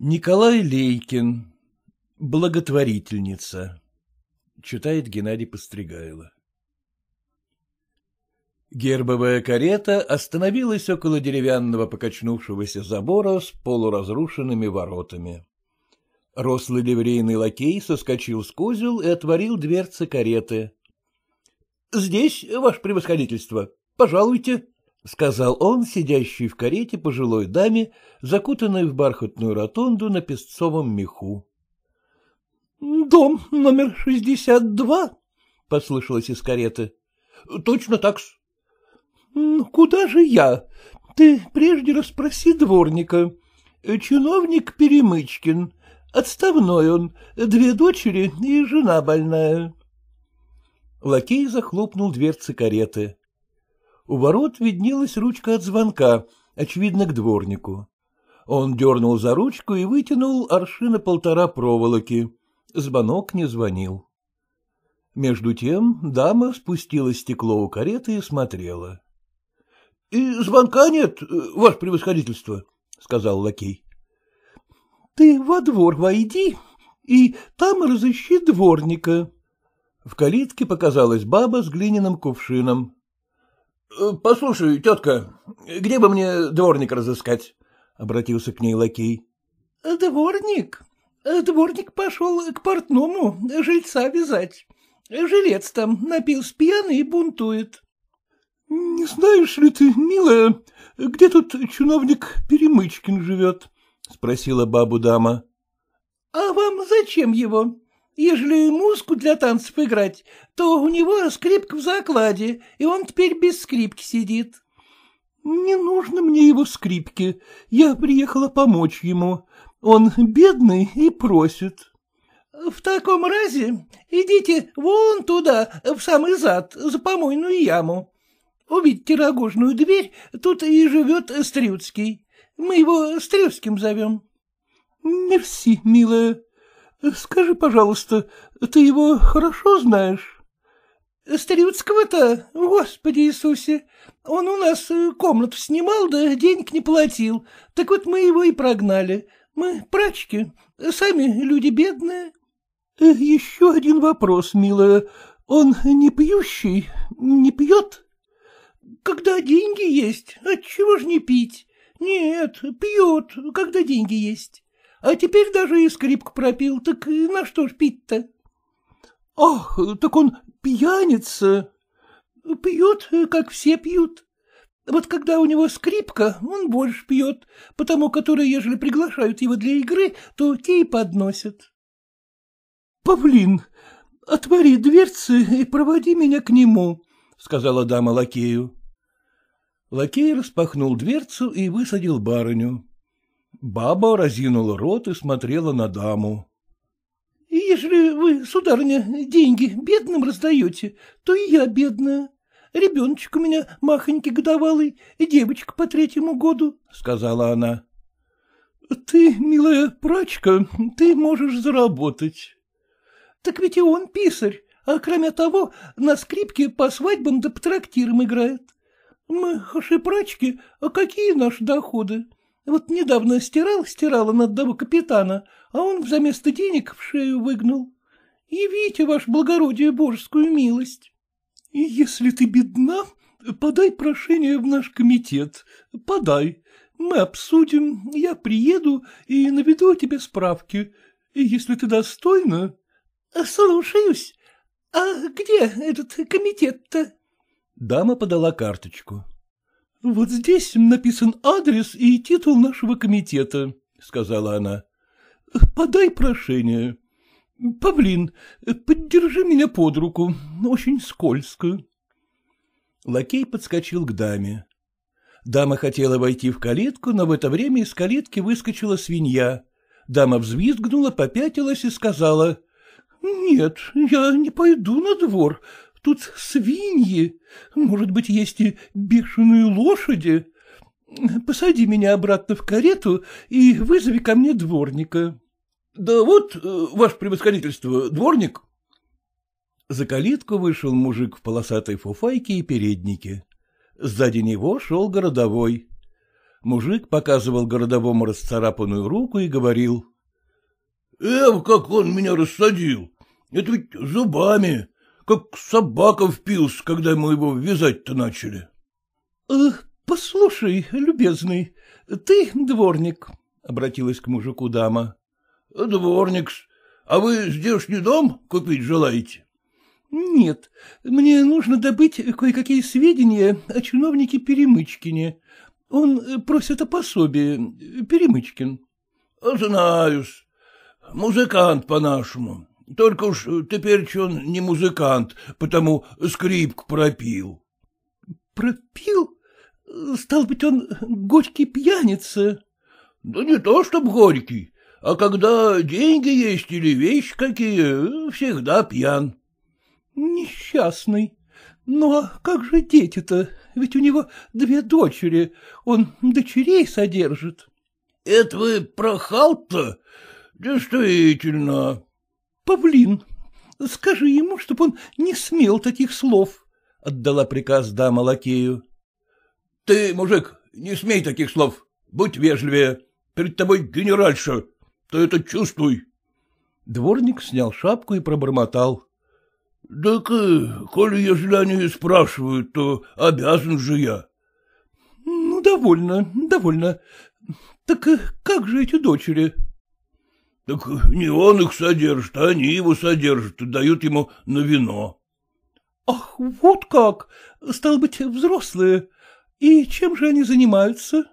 Николай Лейкин. Благотворительница. Читает Геннадий Постригайло. Гербовая карета остановилась около деревянного покачнувшегося забора с полуразрушенными воротами. Рослый ливрейный лакей соскочил с козел и отворил дверцы кареты. — Здесь, ваше превосходительство, пожалуйте, сказал он, сидящий в карете пожилой даме, закутанной в бархатную ротонду на песцовом меху. — Дом номер шестьдесят два, — послышалось из кареты. — Точно так -с. — ну, Куда же я? Ты прежде расспроси дворника. Чиновник Перемычкин. Отставной он, две дочери и жена больная. Лакей захлопнул дверцы кареты. У ворот виднелась ручка от звонка, очевидно, к дворнику. Он дернул за ручку и вытянул аршина полтора проволоки. Звонок не звонил. Между тем дама спустила стекло у кареты и смотрела. — И звонка нет, ваше превосходительство, — сказал лакей. — Ты во двор войди и там разыщи дворника. В калитке показалась баба с глиняным кувшином. Э, — Послушай, тетка, где бы мне дворник разыскать? — обратился к ней лакей. — Дворник? Дворник пошел к портному жильца вязать. Жилец там напился пьяный и бунтует. — Не знаешь ли ты, милая, где тут чиновник Перемычкин живет? — спросила бабу дама. — А вам зачем его? Ежели музыку для танцев играть, то у него скрипка в закладе, и он теперь без скрипки сидит. — Не нужно мне его скрипки. Я приехала помочь ему. Он бедный и просит. — В таком разе идите вон туда, в самый зад, за помойную яму. Увидьте рогожную дверь, тут и живет Стрюцкий. Мы его Стрюцким зовем. — Мерси, милая. — Скажи, пожалуйста, ты его хорошо знаешь? — Старюцкого-то, господи Иисусе, он у нас э, комнату снимал, да денег не платил, так вот мы его и прогнали. Мы прачки, сами люди бедные. Э, — Еще один вопрос, милая. Он не пьющий, не пьет? — Когда деньги есть, отчего ж не пить? Нет, пьет, когда деньги есть. А теперь даже и скрипку пропил, так на что ж пить-то? — Ах, так он пьяница. Пьет, как все пьют. Вот когда у него скрипка, он больше пьет, потому которые, ежели приглашают его для игры, то те и подносят. — Павлин, отвори дверцы и проводи меня к нему, — сказала дама лакею. Лакей распахнул дверцу и высадил барыню. Баба разинула рот и смотрела на даму. — Если вы, сударыня, деньги бедным раздаете, то и я бедная. Ребеночек у меня махонький годовалый, и девочка по третьему году, — сказала она. — Ты, милая прачка, ты можешь заработать. — Так ведь и он писарь, а кроме того на скрипке по свадьбам да по трактирам играет. Мы, хаши прачки, а какие наши доходы? Вот недавно стирал-стирала над одного капитана, а он взаместо денег в шею выгнал. Явите, ваше благородие, божескую милость. И если ты бедна, подай прошение в наш комитет, подай. Мы обсудим, я приеду и наведу тебе справки. И если ты достойна... Слушаюсь. А где этот комитет-то? Дама подала карточку. Вот здесь написан адрес и титул нашего комитета, — сказала она. — Подай прошение. Павлин, поддержи меня под руку, очень скользко. Лакей подскочил к даме. Дама хотела войти в калитку, но в это время из калитки выскочила свинья. Дама взвизгнула, попятилась и сказала. — Нет, я не пойду на двор, Тут свиньи, может быть, есть и бешеные лошади. Посади меня обратно в карету и вызови ко мне дворника. — Да вот, э, ваше превосходительство, дворник. За калитку вышел мужик в полосатой фуфайке и переднике. Сзади него шел городовой. Мужик показывал городовому расцарапанную руку и говорил. — Эв, как он меня рассадил! Это ведь зубами! как собака впился, когда мы его вязать-то начали. — Послушай, любезный, ты дворник, — обратилась к мужику дама. — Дворник, а вы здешний дом купить желаете? — Нет, мне нужно добыть кое-какие сведения о чиновнике Перемычкине. Он просит о пособии, Перемычкин. — Знаюсь, музыкант по-нашему. Только уж теперь он не музыкант, потому скрипку пропил. — Пропил? Стал быть, он горький пьяница. — Да не то, чтоб горький, а когда деньги есть или вещи какие, всегда пьян. — Несчастный. Но ну, а как же дети-то? Ведь у него две дочери, он дочерей содержит. — Это вы про то Действительно. Павлин, скажи ему, чтоб он не смел таких слов, — отдала приказ дама лакею. — Ты, мужик, не смей таких слов, будь вежливее, перед тобой генеральша, ты это чувствуй. Дворник снял шапку и пробормотал. — Так, э, коли ежели они спрашивают, то обязан же я. — Ну, довольно, довольно. Так э, как же эти дочери? — так не он их содержит, а они его содержат и дают ему на вино. — Ах, вот как! Стал быть, взрослые. И чем же они занимаются?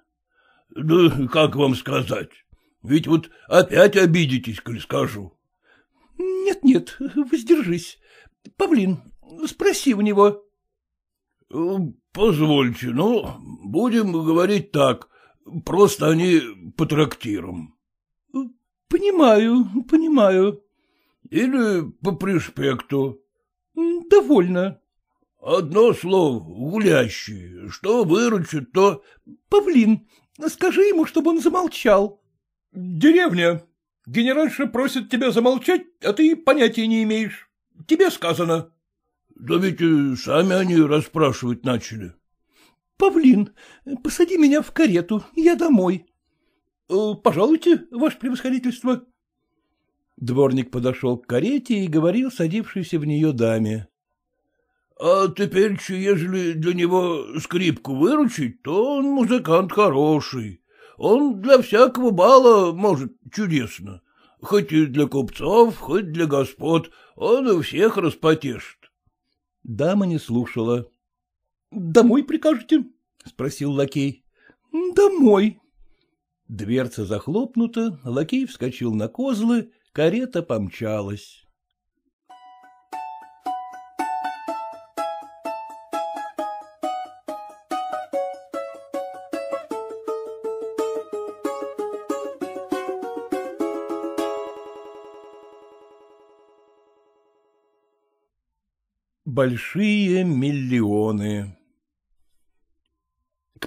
Ну, — Да как вам сказать? Ведь вот опять обидитесь, коль скажу. Нет, — Нет-нет, воздержись. Павлин, спроси у него. Э, — Позвольте, ну, будем говорить так. Просто они по трактирам. —— Понимаю, понимаю. — Или по пришпекту? — Довольно. — Одно слово, гулящий. Что выручит, то... — Павлин, скажи ему, чтобы он замолчал. — Деревня. Генеральша просит тебя замолчать, а ты понятия не имеешь. Тебе сказано. — Да ведь сами они расспрашивать начали. — Павлин, посади меня в карету, я домой. Э, пожалуйте, ваше превосходительство. Дворник подошел к карете и говорил садившейся в нее даме. — А теперь, ежели для него скрипку выручить, то он музыкант хороший. Он для всякого бала может чудесно. Хоть и для купцов, хоть для господ, он у всех распотешит. Дама не слушала. — Домой прикажете? — спросил лакей. — Домой, Дверца захлопнута, лакей вскочил на козлы, карета помчалась. Большие миллионы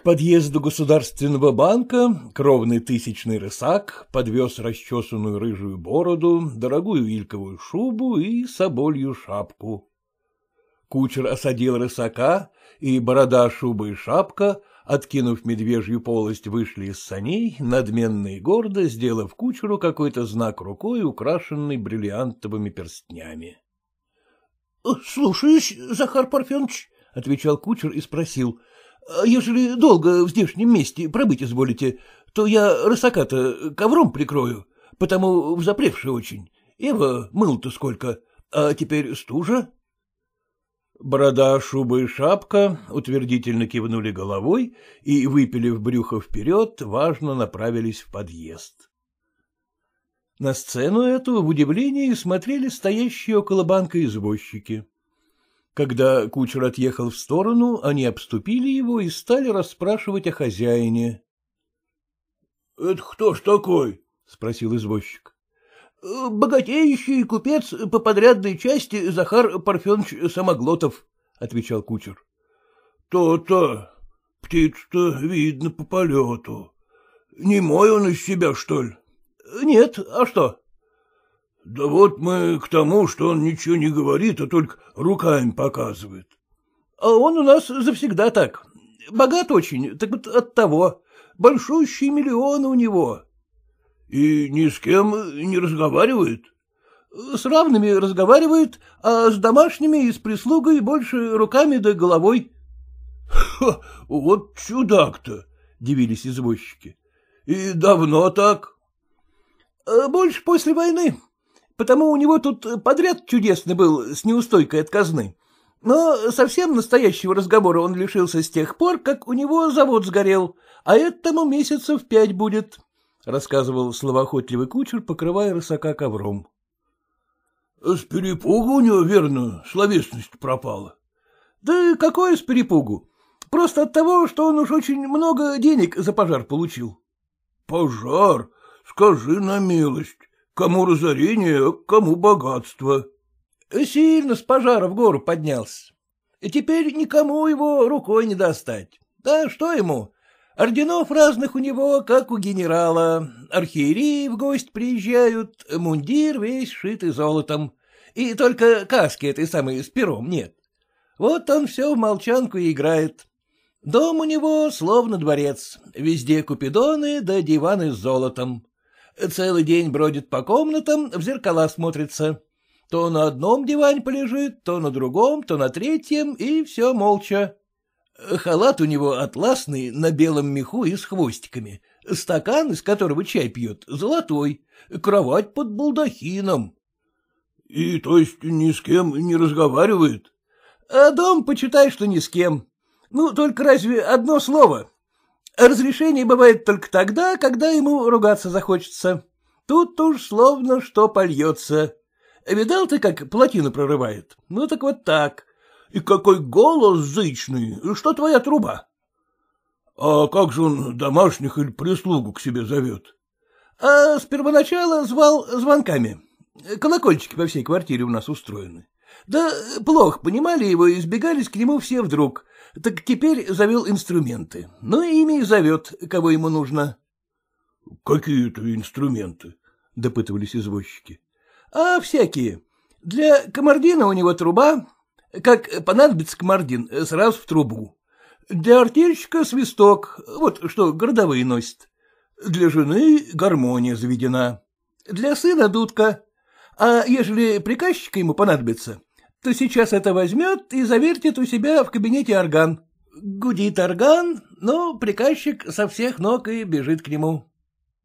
подъезду Государственного банка кровный тысячный рысак подвез расчесанную рыжую бороду, дорогую вильковую шубу и соболью шапку. Кучер осадил рысака, и борода, шуба и шапка, откинув медвежью полость, вышли из саней, надменно и гордо, сделав кучеру какой-то знак рукой, украшенный бриллиантовыми перстнями. — Слушаюсь, Захар Парфенович, — отвечал кучер и спросил — а ежели долго в здешнем месте пробыть изволите, то я рысака-то ковром прикрою, потому взапревший очень. Эва, мыл-то сколько, а теперь стужа. Борода, шуба и шапка утвердительно кивнули головой и, выпили в брюхо вперед, важно направились в подъезд. На сцену эту в удивлении смотрели стоящие около банка извозчики. Когда кучер отъехал в сторону, они обступили его и стали расспрашивать о хозяине. — Это кто ж такой? — спросил извозчик. — Богатеющий купец по подрядной части Захар Парфенович Самоглотов, — отвечал кучер. То — То-то. Птиц-то видно по полету. Не мой он из себя, что ли? — Нет, а что? Да вот мы к тому, что он ничего не говорит, а только руками показывает. А он у нас завсегда так. Богат очень, так вот от того. Большущие миллионы у него. И ни с кем не разговаривает? С равными разговаривает, а с домашними и с прислугой больше руками да головой. вот чудак-то, дивились извозчики. И давно так? А больше после войны, потому у него тут подряд чудесный был с неустойкой от казны. Но совсем настоящего разговора он лишился с тех пор, как у него завод сгорел, а этому месяцев пять будет, — рассказывал словоохотливый кучер, покрывая рысака ковром. — С перепугу у него, верно, словесность пропала. — Да какое с перепугу? Просто от того, что он уж очень много денег за пожар получил. — Пожар? Скажи на милость. Кому разорение, кому богатство. Сильно с пожара в гору поднялся. И теперь никому его рукой не достать. Да что ему? Орденов разных у него, как у генерала. Архиереи в гость приезжают, мундир весь шитый золотом. И только каски этой самой с пером нет. Вот он все в молчанку и играет. Дом у него словно дворец, везде купидоны да диваны с золотом. Целый день бродит по комнатам, в зеркала смотрится. То на одном диване полежит, то на другом, то на третьем, и все молча. Халат у него атласный, на белом меху и с хвостиками. Стакан, из которого чай пьет, золотой. Кровать под балдахином. — И то есть ни с кем не разговаривает? — А дом, почитай, что ни с кем. Ну, только разве одно слово Разрешение бывает только тогда, когда ему ругаться захочется. Тут уж словно что польется. Видал ты, как плотину прорывает? Ну так вот так. И какой голос зычный, что твоя труба? А как же он домашних или прислугу к себе зовет? А с первоначала звал звонками. Колокольчики по всей квартире у нас устроены. Да плохо понимали его и избегались к нему все вдруг, так теперь завел инструменты. Ну, ими и зовет, кого ему нужно. — Какие это инструменты? — допытывались извозчики. — А всякие. Для комардина у него труба. Как понадобится комардин, сразу в трубу. Для артельщика свисток, вот что городовые носят. Для жены гармония заведена. Для сына дудка. А ежели приказчика ему понадобится, то сейчас это возьмет и завертит у себя в кабинете орган. Гудит орган, но приказчик со всех ног и бежит к нему.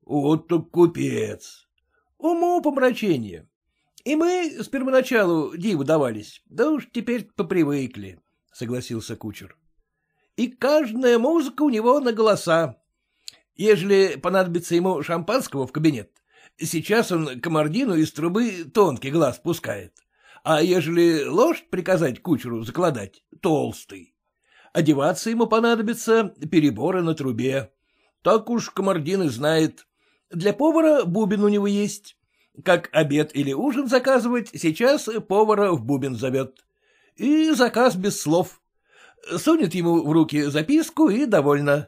Вот так купец. Уму помрачение. И мы с первоначалу диву давались, да уж теперь попривыкли, — согласился кучер. И каждая музыка у него на голоса. Ежели понадобится ему шампанского в кабинет, сейчас он комардину из трубы тонкий глаз пускает а ежели лошадь приказать кучеру закладать, толстый. Одеваться ему понадобится переборы на трубе. Так уж комардин и знает. Для повара бубен у него есть. Как обед или ужин заказывать, сейчас повара в бубен зовет. И заказ без слов. Сунет ему в руки записку и довольно.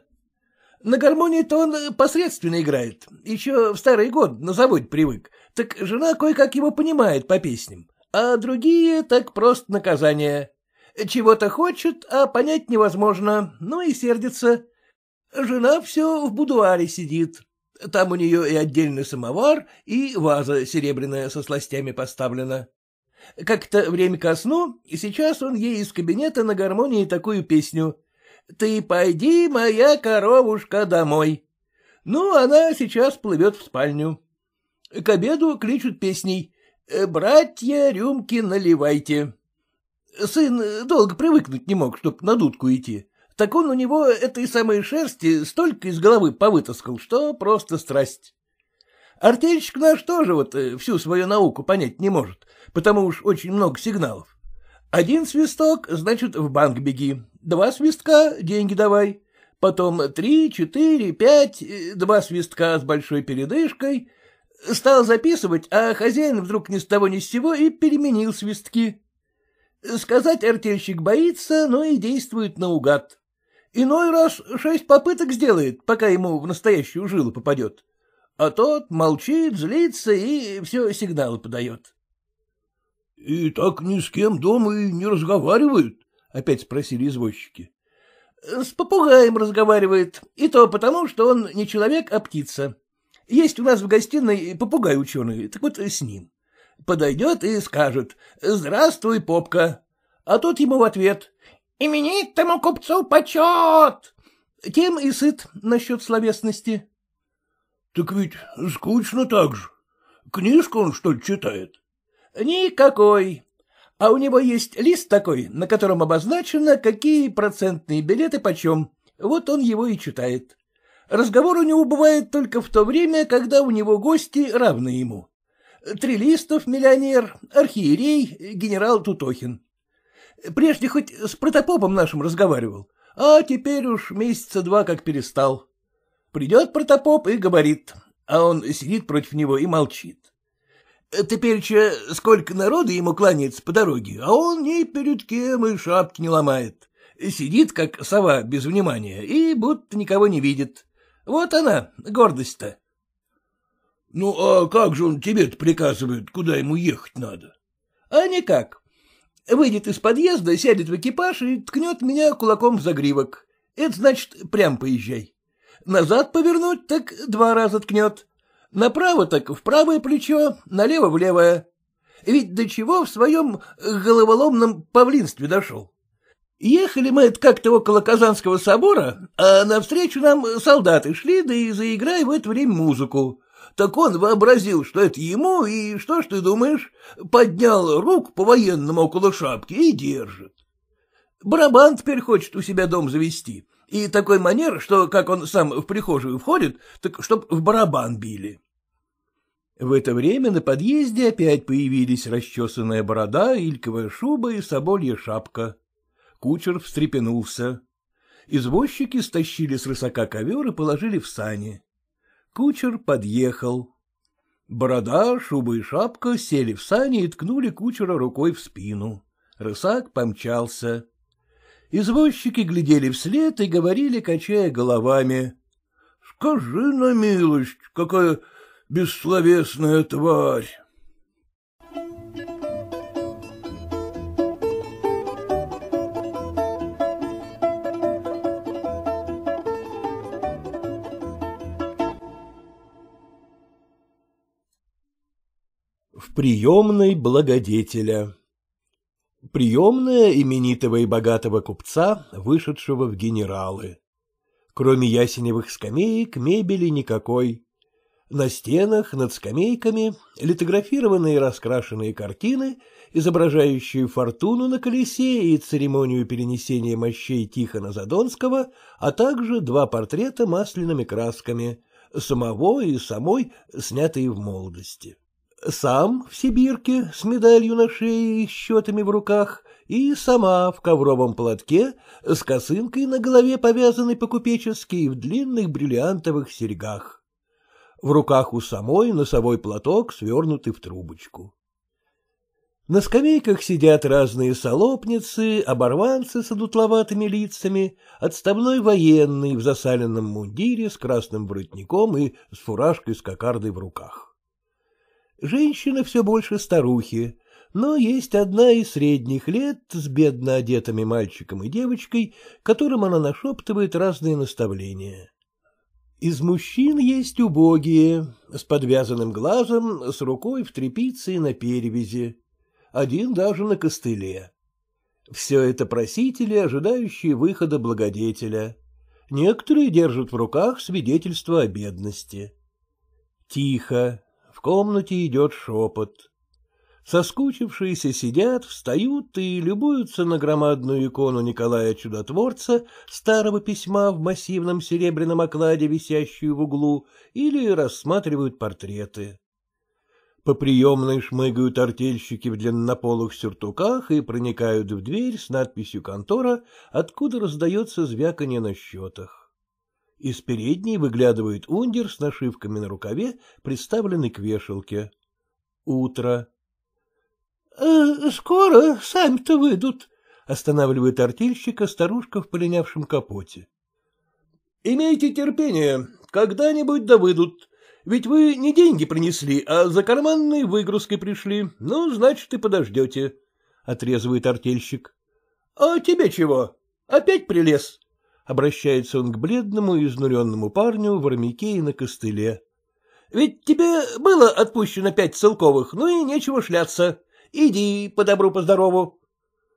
На гармонии-то он посредственно играет, еще в старый год на заводе привык, так жена кое-как его понимает по песням а другие так просто наказание. Чего-то хочет, а понять невозможно, ну и сердится. Жена все в будуаре сидит. Там у нее и отдельный самовар, и ваза серебряная со сластями поставлена. Как-то время ко сну, и сейчас он ей из кабинета на гармонии такую песню. «Ты пойди, моя коровушка, домой». Ну, она сейчас плывет в спальню. К обеду кличут песней Э, братья, рюмки наливайте. Сын э, долго привыкнуть не мог, чтоб на дудку идти. Так он у него этой самой шерсти столько из головы повытаскал, что просто страсть. Артельщик наш тоже вот э, всю свою науку понять не может, потому уж очень много сигналов. Один свисток, значит, в банк беги, два свистка — деньги давай, потом три, четыре, пять, два свистка с большой передышкой, Стал записывать, а хозяин вдруг ни с того ни с сего и переменил свистки. Сказать артельщик боится, но и действует наугад. Иной раз шесть попыток сделает, пока ему в настоящую жилу попадет. А тот молчит, злится и все сигналы подает. — И так ни с кем дома и не разговаривают? — опять спросили извозчики. — С попугаем разговаривает, и то потому, что он не человек, а птица. Есть у нас в гостиной попугай ученый, так вот с ним. Подойдет и скажет «Здравствуй, попка». А тут ему в ответ «Именитому купцу почет!» Тем и сыт насчет словесности. Так ведь скучно так же. Книжку он, что ли, читает? Никакой. А у него есть лист такой, на котором обозначено, какие процентные билеты почем. Вот он его и читает. Разговор у него бывает только в то время, когда у него гости равны ему. Трилистов миллионер, архиерей, генерал Тутохин. Прежде хоть с протопопом нашим разговаривал, а теперь уж месяца два как перестал. Придет протопоп и говорит, а он сидит против него и молчит. Теперь че сколько народа ему кланяется по дороге, а он ни перед кем и шапки не ломает. Сидит, как сова, без внимания, и будто никого не видит. Вот она, гордость-то. — Ну, а как же он тебе-то приказывает, куда ему ехать надо? — А никак. Выйдет из подъезда, сядет в экипаж и ткнет меня кулаком в загривок. Это значит, прям поезжай. Назад повернуть, так два раза ткнет. Направо так в правое плечо, налево в левое. Ведь до чего в своем головоломном павлинстве дошел? Ехали мы как-то около Казанского собора, а навстречу нам солдаты шли, да и заиграй в это время музыку. Так он вообразил, что это ему, и что ж ты думаешь, поднял рук по-военному около шапки и держит. Барабан теперь хочет у себя дом завести, и такой манер, что как он сам в прихожую входит, так чтоб в барабан били. В это время на подъезде опять появились расчесанная борода, ильковая шуба и соболья шапка. Кучер встрепенулся. Извозчики стащили с рысака ковер и положили в сани. Кучер подъехал. Борода, шуба и шапка сели в сани и ткнули кучера рукой в спину. Рысак помчался. Извозчики глядели вслед и говорили, качая головами. — Скажи на милость, какая бессловесная тварь! приемной благодетеля. Приемная именитого и богатого купца, вышедшего в генералы. Кроме ясеневых скамеек, мебели никакой. На стенах, над скамейками, литографированные раскрашенные картины, изображающие фортуну на колесе и церемонию перенесения мощей Тихона Задонского, а также два портрета масляными красками — самого и самой, снятые в молодости. Сам в Сибирке с медалью на шее и счетами в руках, и сама в ковровом платке с косынкой на голове, повязанной по-купечески, и в длинных бриллиантовых серьгах. В руках у самой носовой платок, свернутый в трубочку. На скамейках сидят разные солопницы, оборванцы с одутловатыми лицами, отставной военный в засаленном мундире с красным воротником и с фуражкой с кокардой в руках. Женщины все больше старухи, но есть одна из средних лет с бедно одетыми мальчиком и девочкой, которым она нашептывает разные наставления. Из мужчин есть убогие, с подвязанным глазом, с рукой в трепице и на перевязи. Один даже на костыле. Все это просители, ожидающие выхода благодетеля. Некоторые держат в руках свидетельство о бедности. Тихо, комнате идет шепот. Соскучившиеся сидят, встают и любуются на громадную икону Николая Чудотворца, старого письма в массивном серебряном окладе, висящую в углу, или рассматривают портреты. По приемной шмыгают артельщики в длиннополых сюртуках и проникают в дверь с надписью «Контора», откуда раздается звяканье на счетах. Из передней выглядывает ундер с нашивками на рукаве, приставленный к вешалке. Утро. «Э, — Скоро сами-то выйдут, — останавливает артельщика старушка в полинявшем капоте. — Имейте терпение, когда-нибудь да выйдут. Ведь вы не деньги принесли, а за карманные выгрузки пришли. Ну, значит, и подождете, — отрезывает артельщик. — А тебе чего? Опять прилез? Обращается он к бледному и изнуренному парню в армяке и на костыле. — Ведь тебе было отпущено пять целковых, ну и нечего шляться. Иди по-добру-поздорову.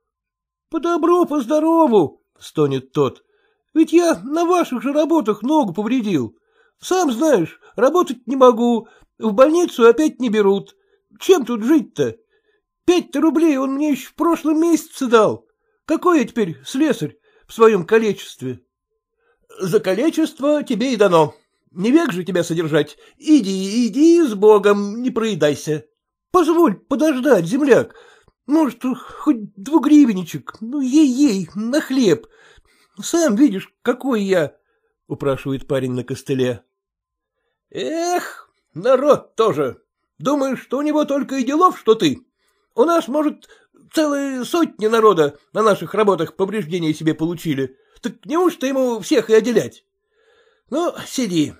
— По-добру-поздорову, — стонет тот, — ведь я на ваших же работах ногу повредил. Сам знаешь, работать не могу, в больницу опять не берут. Чем тут жить-то? Пять-то рублей он мне еще в прошлом месяце дал. Какой я теперь слесарь? в своем количестве. За количество тебе и дано. Не век же тебя содержать. Иди, иди с Богом, не проедайся. Позволь подождать, земляк. Может, хоть двугривенничек, ну, ей-ей, на хлеб. Сам видишь, какой я, — упрашивает парень на костыле. Эх, народ тоже. Думаешь, что у него только и делов, что ты? У нас, может, Целые сотни народа на наших работах повреждения себе получили. Так неужто ему всех и отделять? Ну, сиди.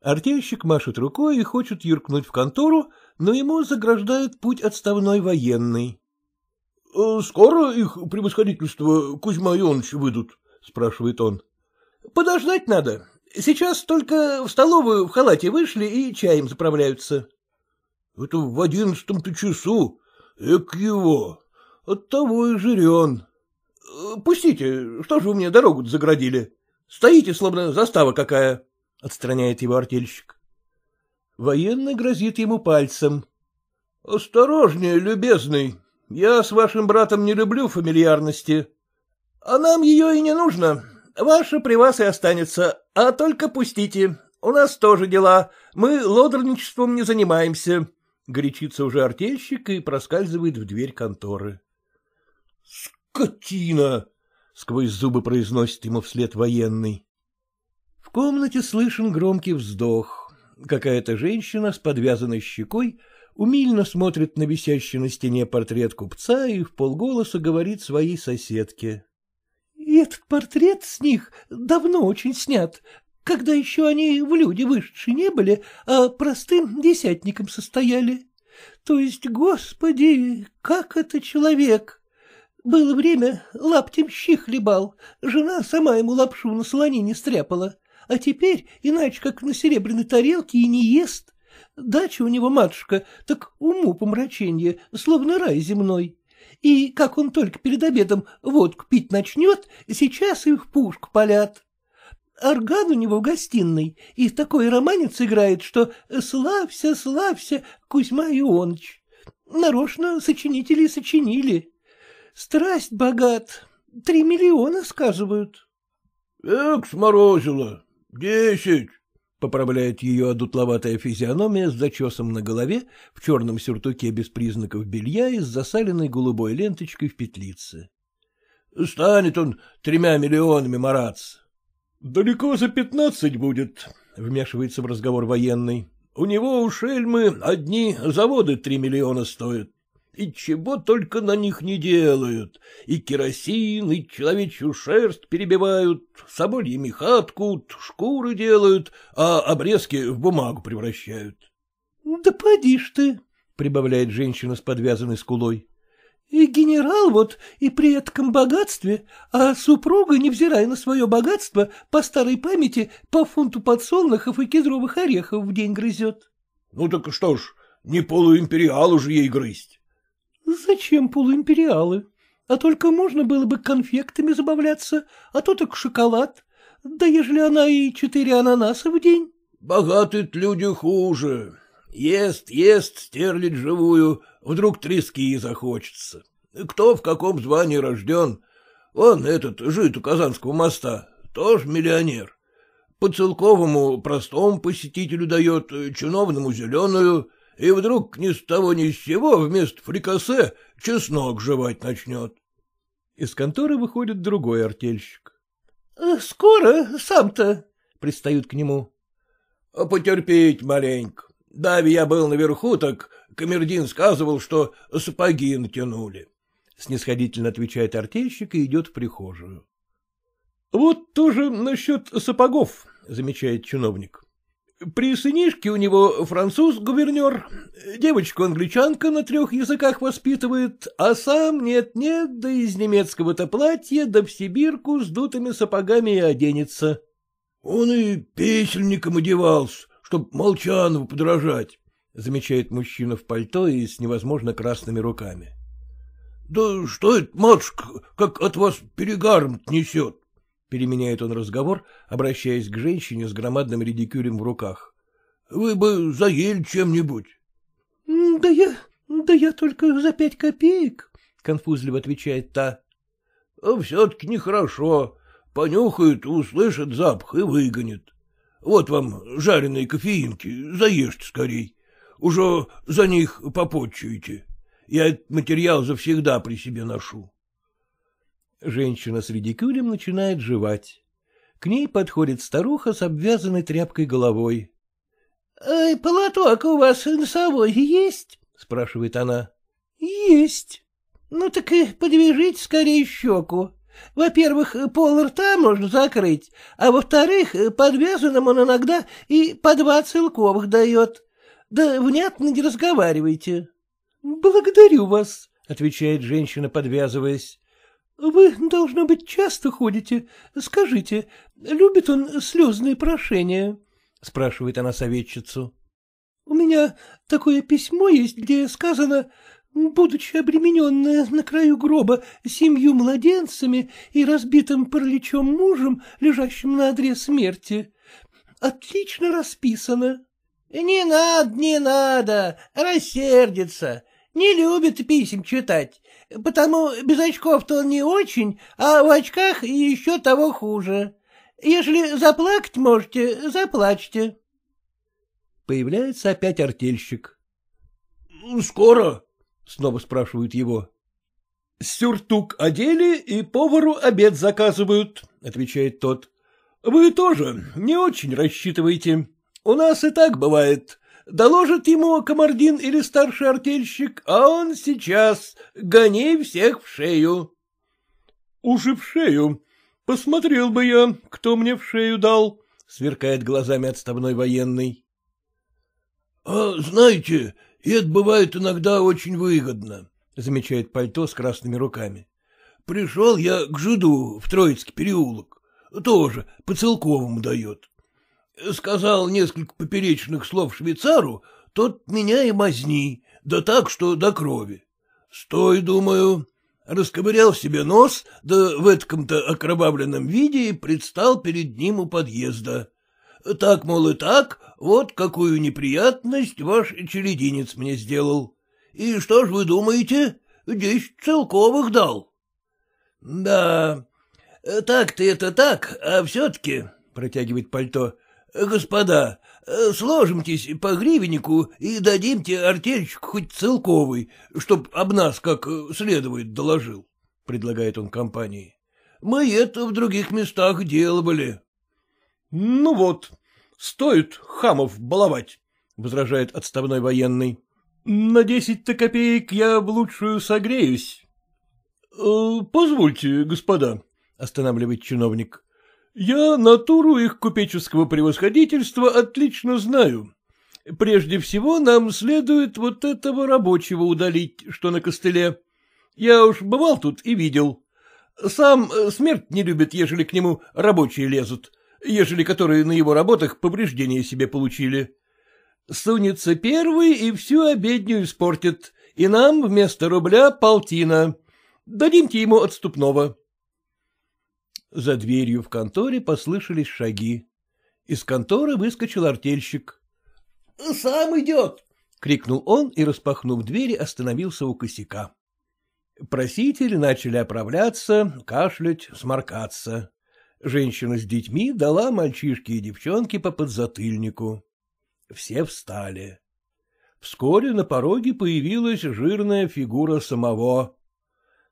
Артельщик машет рукой и хочет юркнуть в контору, но ему заграждает путь отставной военный. Э, — Скоро их превосходительство Кузьма Ионович выйдут? — спрашивает он. — Подождать надо. Сейчас только в столовую в халате вышли и чаем заправляются. — Это в одиннадцатом-то часу. — Эк его! того и жирен. Э, — Пустите, что же вы мне дорогу заградили? Стоите, словно застава какая, — отстраняет его артельщик. Военный грозит ему пальцем. — Осторожнее, любезный, я с вашим братом не люблю фамильярности. А нам ее и не нужно, ваша при вас и останется, а только пустите, у нас тоже дела, мы лодорничеством не занимаемся горячится уже артельщик и проскальзывает в дверь конторы. «Скотина!» — сквозь зубы произносит ему вслед военный. В комнате слышен громкий вздох. Какая-то женщина с подвязанной щекой умильно смотрит на висящий на стене портрет купца и в полголоса говорит своей соседке. — Этот портрет с них давно очень снят, когда еще они в люди вышедшие не были, а простым десятником состояли. То есть, господи, как это человек! Было время, лаптем щи хлебал, жена сама ему лапшу на солонине стряпала, а теперь, иначе как на серебряной тарелке, и не ест. Дача у него, матушка, так уму помраченье, словно рай земной. И как он только перед обедом водку пить начнет, сейчас их пушку палят. Орган у него в гостиной, и такой романец играет, что «Славься, славься, Кузьма Ионыч». Нарочно сочинители сочинили. Страсть богат, три миллиона сказывают. — Эк, сморозила, десять, — поправляет ее одутловатая физиономия с зачесом на голове, в черном сюртуке без признаков белья и с засаленной голубой ленточкой в петлице. — Станет он тремя миллионами мараться. Далеко за пятнадцать будет, — вмешивается в разговор военный. У него у шельмы одни заводы три миллиона стоят. И чего только на них не делают. И керосин, и человечью шерсть перебивают, собольи меха ткут, шкуры делают, а обрезки в бумагу превращают. — Да поди ж ты, — прибавляет женщина с подвязанной скулой. И генерал вот и при этом богатстве, а супруга, невзирая на свое богатство, по старой памяти по фунту подсолнухов и кедровых орехов в день грызет. — Ну так что ж, не полуимпериал уже ей грызть. — Зачем полуимпериалы? А только можно было бы конфектами забавляться, а то так шоколад. Да ежели она и четыре ананаса в день. — Богатые люди хуже, Ест, ест стерлить живую, вдруг трески захочется. Кто в каком звании рожден? Он, этот, жит у Казанского моста, тоже миллионер. По целковому простому посетителю дает, чиновному зеленую, и вдруг ни с того ни с сего вместо фрикасе чеснок жевать начнет. Из конторы выходит другой артельщик. — Скоро сам-то, — пристают к нему. — Потерпеть маленько. Дави я был наверху, так камердин сказывал, что сапоги натянули. Снисходительно отвечает артельщик и идет в прихожую. — Вот тоже насчет сапогов, — замечает чиновник. При сынишке у него француз-гувернер, девочку-англичанка на трех языках воспитывает, а сам нет-нет, да из немецкого-то платья, да в сибирку с дутыми сапогами и оденется. — Он и песельником одевался, чтоб Молчанову подражать, — замечает мужчина в пальто и с невозможно красными руками. — Да что это, матушка, как от вас перегаром несет? — переменяет он разговор, обращаясь к женщине с громадным редикюлем в руках. — Вы бы заели чем-нибудь. — Да я... да я только за пять копеек, — конфузливо отвечает та. — А все-таки нехорошо. Понюхает, услышит запах и выгонит. Вот вам жареные кофеинки, заешьте скорей. Уже за них попотчуете. Я этот материал завсегда при себе ношу. Женщина с редикюлем начинает жевать. К ней подходит старуха с обвязанной тряпкой головой. «Э, — Полоток у вас носовой есть? — спрашивает она. — Есть. Ну так и подвяжите скорее щеку. Во-первых, пол рта можно закрыть, а во-вторых, подвязанным он иногда и по два целковых дает. Да внятно не разговаривайте. — Благодарю вас, — отвечает женщина, подвязываясь. — Вы, должно быть, часто ходите. Скажите, любит он слезные прошения? — спрашивает она советчицу. — У меня такое письмо есть, где сказано будучи обремененная на краю гроба семью младенцами и разбитым параличом мужем, лежащим на одре смерти, отлично расписана. — Не надо, не надо, рассердится. Не любит писем читать, потому без очков-то он не очень, а в очках еще того хуже. Если заплакать можете, заплачьте. Появляется опять артельщик. — Скоро? — снова спрашивают его. — Сюртук одели и повару обед заказывают, — отвечает тот. — Вы тоже не очень рассчитываете. У нас и так бывает. Доложит ему комардин или старший артельщик, а он сейчас гони всех в шею. — Уже в шею. Посмотрел бы я, кто мне в шею дал, — сверкает глазами отставной военный. — А знаете, и это бывает иногда очень выгодно, — замечает пальто с красными руками. Пришел я к жиду в Троицкий переулок. Тоже по целковому дает. Сказал несколько поперечных слов швейцару, тот меня и мазни, да так, что до крови. Стой, думаю. Расковырял себе нос, да в этом-то окровавленном виде предстал перед ним у подъезда. Так, мол, и так, вот какую неприятность ваш черединец мне сделал. И что ж вы думаете? Десять целковых дал. — Да, э, так-то это так, а все-таки, — протягивает пальто, — господа, э, сложимтесь по гривеннику и дадимте артельщику хоть целковый, чтоб об нас как э, следует доложил, — предлагает он компании. — Мы это в других местах делали. — Ну вот, Стоит хамов баловать, — возражает отставной военный. — На десять-то копеек я б лучшую согреюсь. Э, позвольте, господа, — останавливает чиновник. — Я натуру их купеческого превосходительства отлично знаю. Прежде всего нам следует вот этого рабочего удалить, что на костыле. Я уж бывал тут и видел. Сам э, смерть не любит, ежели к нему рабочие лезут. — ежели которые на его работах повреждения себе получили. Сунется первый и всю обедню испортит, и нам вместо рубля полтина. Дадимте ему отступного. За дверью в конторе послышались шаги. Из конторы выскочил артельщик. — Сам идет! — крикнул он и, распахнув двери, остановился у косяка. Просители начали оправляться, кашлять, сморкаться. Женщина с детьми дала мальчишке и девчонке по подзатыльнику. Все встали. Вскоре на пороге появилась жирная фигура самого.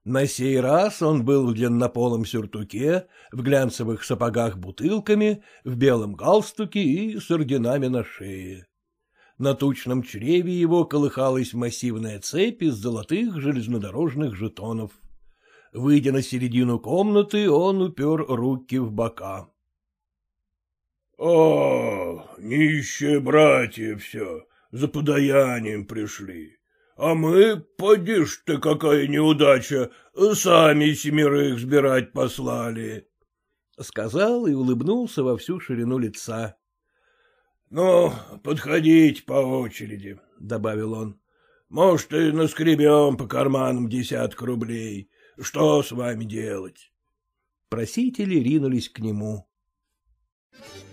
На сей раз он был в длиннополом сюртуке, в глянцевых сапогах бутылками, в белом галстуке и с орденами на шее. На тучном чреве его колыхалась массивная цепь из золотых железнодорожных жетонов. Выйдя на середину комнаты, он упер руки в бока. — О, нищие братья все, за подаянием пришли. А мы, поди ж ты, какая неудача, сами семерых сбирать послали. Сказал и улыбнулся во всю ширину лица. — Ну, подходите по очереди, — добавил он. — Может, и наскребем по карманам десяток рублей. Что с вами делать? Просители ринулись к нему. Thank you.